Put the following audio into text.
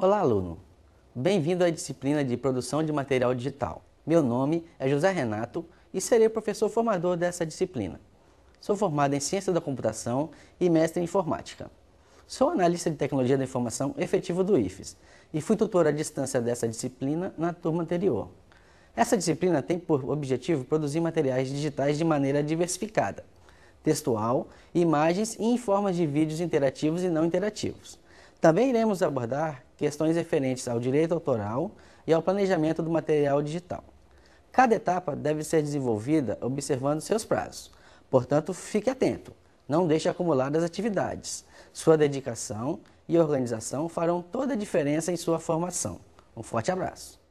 Olá, aluno! Bem-vindo à disciplina de Produção de Material Digital. Meu nome é José Renato e serei o professor formador dessa disciplina. Sou formado em Ciência da Computação e mestre em Informática. Sou analista de Tecnologia da Informação efetivo do IFES e fui tutor à distância dessa disciplina na turma anterior. Essa disciplina tem por objetivo produzir materiais digitais de maneira diversificada, textual, imagens e em formas de vídeos interativos e não interativos também iremos abordar questões referentes ao direito autoral e ao planejamento do material digital. Cada etapa deve ser desenvolvida observando seus prazos. Portanto, fique atento, não deixe acumuladas atividades. Sua dedicação e organização farão toda a diferença em sua formação. Um forte abraço!